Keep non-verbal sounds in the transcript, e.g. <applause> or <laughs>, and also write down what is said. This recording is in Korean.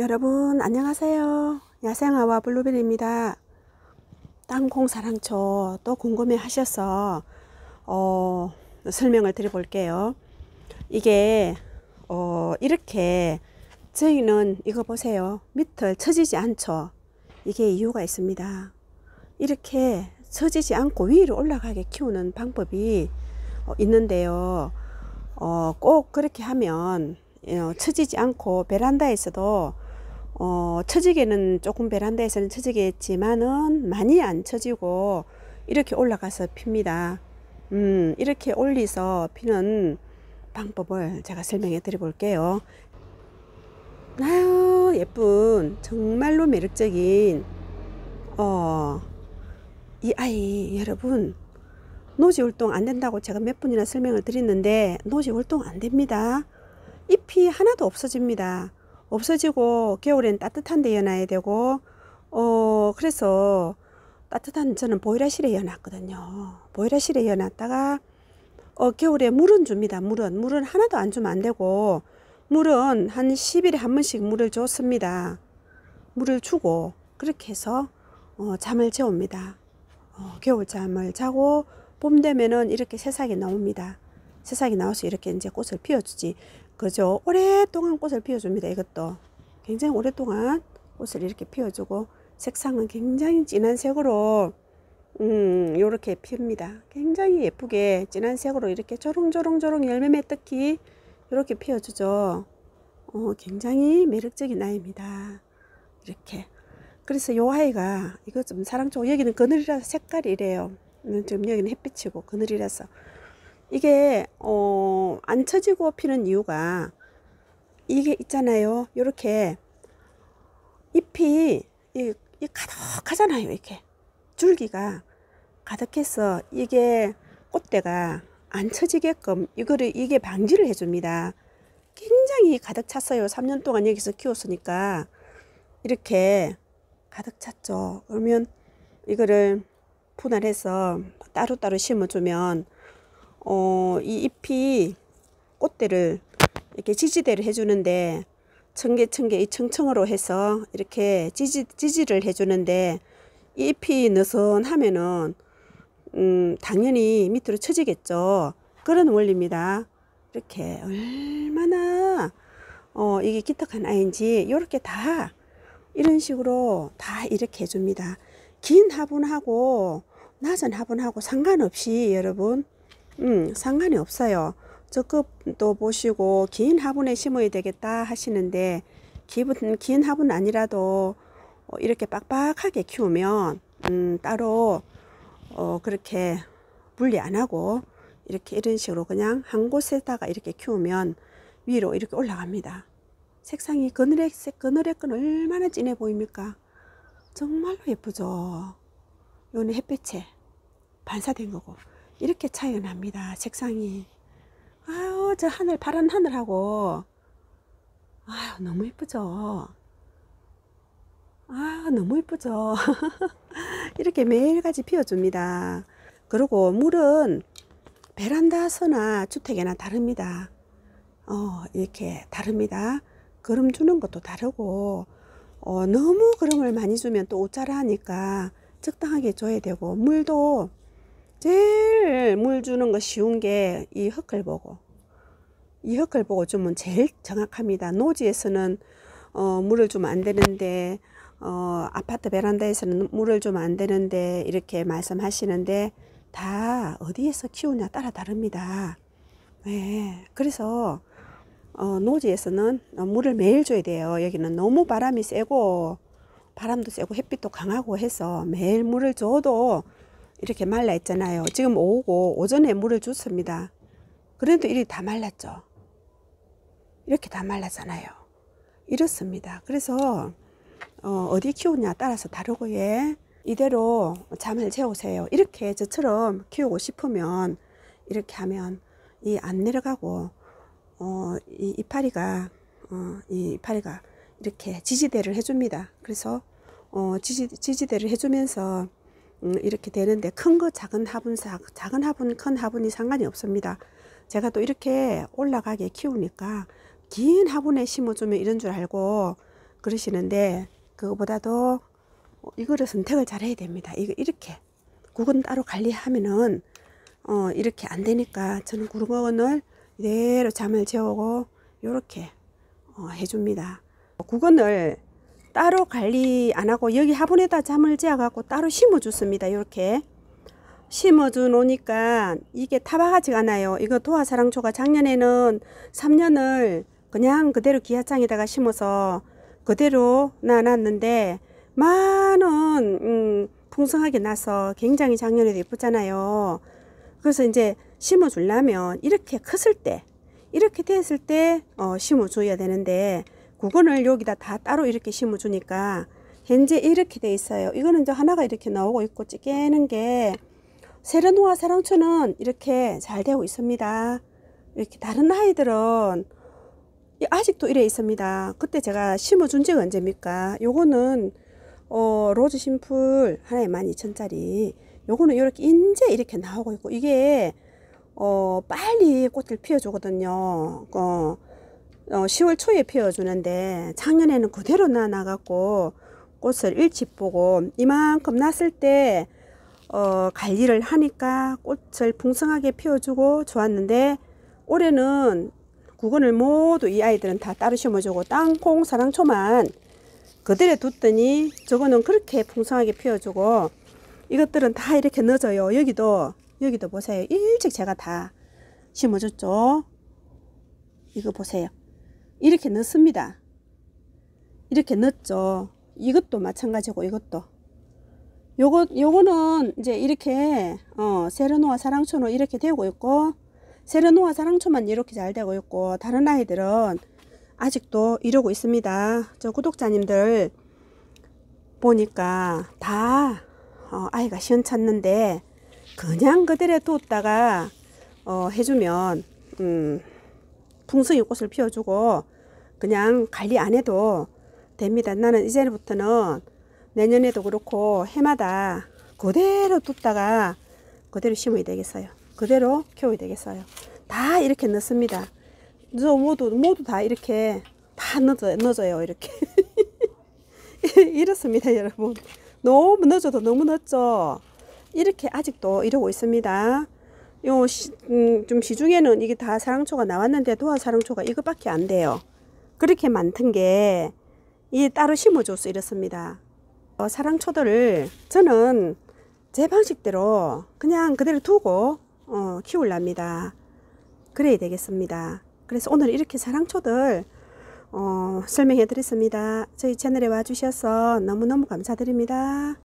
여러분 안녕하세요. 야생아와 블루베리입니다. 땅콩사랑초 또 궁금해 하셔서 어, 설명을 드려볼게요. 이게 어, 이렇게 저희는 이거 보세요. 밑을 처지지 않죠. 이게 이유가 있습니다. 이렇게 처지지 않고 위로 올라가게 키우는 방법이 어, 있는데요. 어, 꼭 그렇게 하면 어, 처지지 않고 베란다에서도 어, 처지기는 조금 베란다에서는 처지겠지만은 많이 안 처지고 이렇게 올라가서 핍니다. 음, 이렇게 올리서 피는 방법을 제가 설명해 드려 볼게요. 아유, 예쁜, 정말로 매력적인, 어, 이 아이, 여러분, 노지울동 안 된다고 제가 몇 분이나 설명을 드렸는데, 노지울동 안 됩니다. 잎이 하나도 없어집니다. 없어지고 겨울엔 따뜻한 데 연화해야 되고 어 그래서 따뜻한 저는 보일러실에 연났거든요 보일러실에 연났다가 어 겨울에 물은 줍니다 물은 물은 하나도 안 주면 안 되고 물은 한 10일에 한 번씩 물을 줬습니다 물을 주고 그렇게 해서 어, 잠을 재웁니다 어, 겨울잠을 자고 봄 되면은 이렇게 새싹이 나옵니다 새싹이 나와서 이렇게 이제 꽃을 피워주지 그죠? 오랫동안 꽃을 피워줍니다. 이것도 굉장히 오랫동안 꽃을 이렇게 피워주고 색상은 굉장히 진한 색으로 음 요렇게 피웁니다 굉장히 예쁘게 진한 색으로 이렇게 조롱조롱조롱 열매 매특히 요렇게 피워주죠. 어, 굉장히 매력적인 아이입니다. 이렇게 그래서 요 아이가 이거 좀사랑초 여기는 그늘이라서 색깔이 이래요. 지금 음, 여기는 햇빛이고 그늘이라서 이게 어, 안 처지고 피는 이유가 이게 있잖아요. 이렇게 잎이 이, 이 가득하잖아요. 이렇게 줄기가 가득해서 이게 꽃대가 안 처지게끔 이거를 이게 방지를 해줍니다. 굉장히 가득 찼어요. 3년 동안 여기서 키웠으니까 이렇게 가득 찼죠. 그러면 이거를 분할해서 따로따로 심어주면 어, 이 잎이 꽃대를 이렇게 지지대를 해주는데 청개청개 이 청청으로 해서 이렇게 지지, 지지를 해주는데 이 잎이 느슨하면은 음, 당연히 밑으로 처지겠죠. 그런 원리입니다. 이렇게 얼마나 어, 이게 기특한 아이인지 이렇게 다 이런 식으로 다 이렇게 해줍니다. 긴 화분하고 낮은 화분하고 상관없이 여러분 음, 상관이 없어요. 적급도 보시고 긴 화분에 심어야 되겠다 하시는데 기분, 긴 화분 아니라도 어, 이렇게 빡빡하게 키우면 음, 따로 어, 그렇게 분리 안 하고 이렇게 이런 식으로 그냥 한 곳에다가 이렇게 키우면 위로 이렇게 올라갑니다. 색상이 그늘에 그늘에 끈 얼마나 진해 보입니까? 정말로 예쁘죠. 요는 햇빛에 반사된 거고 이렇게 차이가 납니다. 색상이. 아유, 저 하늘, 파란 하늘하고. 아유, 너무 예쁘죠? 아, 너무 예쁘죠? <laughs> 이렇게 매일같이 피워줍니다. 그리고 물은 베란다 서나 주택에나 다릅니다. 어, 이렇게 다릅니다. 걸음 주는 것도 다르고, 어, 너무 걸음을 많이 주면 또 옷자라 하니까 적당하게 줘야 되고, 물도 제일 물 주는 거 쉬운 게 이 흙을 보고 이 흙을 보고 주면 제일 정확합니다 노지에서는 어, 물을 주면 안 되는데 어, 아파트 베란다에서는 물을 주면 안 되는데 이렇게 말씀하시는데 다 어디에서 키우냐 따라 다릅니다 네, 그래서 어, 노지에서는 물을 매일 줘야 돼요 여기는 너무 바람이 세고 바람도 세고 햇빛도 강하고 해서 매일 물을 줘도 이렇게 말라 있잖아요. 지금 오고 오전에 물을 줬습니다. 그래도 이리 다 말랐죠. 이렇게 다 말랐잖아요. 이렇습니다. 그래서 어, 디 키우냐 따라서 다르고 예. 이대로 잠을 재우세요. 이렇게 저처럼 키우고 싶으면 이렇게 하면 이 안 내려가고 어, 이 이파리가 어, 이 이파리가 이렇게 지지대를 해줍니다. 그래서 어, 지지, 지지대를 해주면서 음, 이렇게 되는데 큰 거 작은 화분 작은 화분 큰 화분이 상관이 없습니다 제가 또 이렇게 올라가게 키우니까 긴 화분에 심어주면 이런 줄 알고 그러시는데 그거보다도 이거를 선택을 잘 해야 됩니다 이거 이렇게 구근 따로 관리하면은 어 이렇게 안 되니까 저는 구근을 이대로 잠을 재우고 이렇게 어, 해줍니다 구근을 따로 관리 안 하고 여기 화분에다 잠을 지어 갖고 따로 심어 줬습니다 이렇게 심어 주 놓으니까 이게 타박하지가 않아요 이거 도화사랑초가 작년에는 3년을 그냥 그대로 기아장에다가 심어서 그대로 나놨는데 많은 음, 풍성하게 나서 굉장히 작년에도 예쁘잖아요 그래서 이제 심어 주려면 이렇게 컸을 때 이렇게 됐을 때 어, 심어 줘야 되는데 그거를 여기다 다 따로 이렇게 심어 주니까 현재 이렇게 돼 있어요 이거는 이제 하나가 이렇게 나오고 있고 찌개는 게 세르노와 사랑초는 이렇게 잘 되고 있습니다 이렇게 다른 아이들은 아직도 이래 있습니다 그때 제가 심어 준 지가 언제입니까 요거는 어, 로즈 심플 하나에 12,000짜리 요거는 이렇게 인제 이렇게 나오고 있고 이게 어, 빨리 꽃을 피워 주거든요 어, 그 어, 10월 초에 피워주는데 작년에는 그대로 나나갖고 꽃을 일찍 보고 이만큼 났을 때 어, 관리를 하니까 꽃을 풍성하게 피워주고 좋았는데 올해는 구근을 모두 이 아이들은 다 따로 심어주고 땅콩 사랑초만 그들로 뒀더니 저거는 그렇게 풍성하게 피워주고 이것들은 다 이렇게 늦어요 여기도 여기도 보세요 일찍 제가 다 심어줬죠 이거 보세요 이렇게 넣습니다. 이렇게 넣죠 이것도 마찬가지고 이것도. 요거 요거는 이제 이렇게 어, 세르노와 사랑초는 이렇게 되고 있고 세르노와 사랑초만 이렇게 잘 되고 있고 다른 아이들은 아직도 이러고 있습니다. 저 구독자님들 보니까 다 어, 아이가 시원찮는데 그냥 그대로 뒀다가 어, 해주면 음, 풍성히 꽃을 피워주고 그냥 관리 안 해도 됩니다. 나는 이제부터는 내년에도 그렇고 해마다 그대로 뒀다가 그대로 심어야 되겠어요. 그대로 키워야 되겠어요. 다 이렇게 넣습니다. 저 모두 모두 다 이렇게 다 넣어 넣어요 이렇게 <laughs> 이렇습니다 여러분. 너무 넣어줘도 너무 넣죠. 이렇게 아직도 이러고 있습니다. 요, 시, 음, 좀 시중에는 이게 다 사랑초가 나왔는데 도화 사랑초가 이것밖에 안 돼요. 그렇게 많던 게, 이 따로 심어줘서 이렇습니다. 어, 사랑초들을 저는 제 방식대로 그냥 그대로 두고, 어, 키울랍니다. 그래야 되겠습니다. 그래서 오늘 이렇게 사랑초들, 어, 설명해 드렸습니다. 저희 채널에 와주셔서 너무너무 감사드립니다.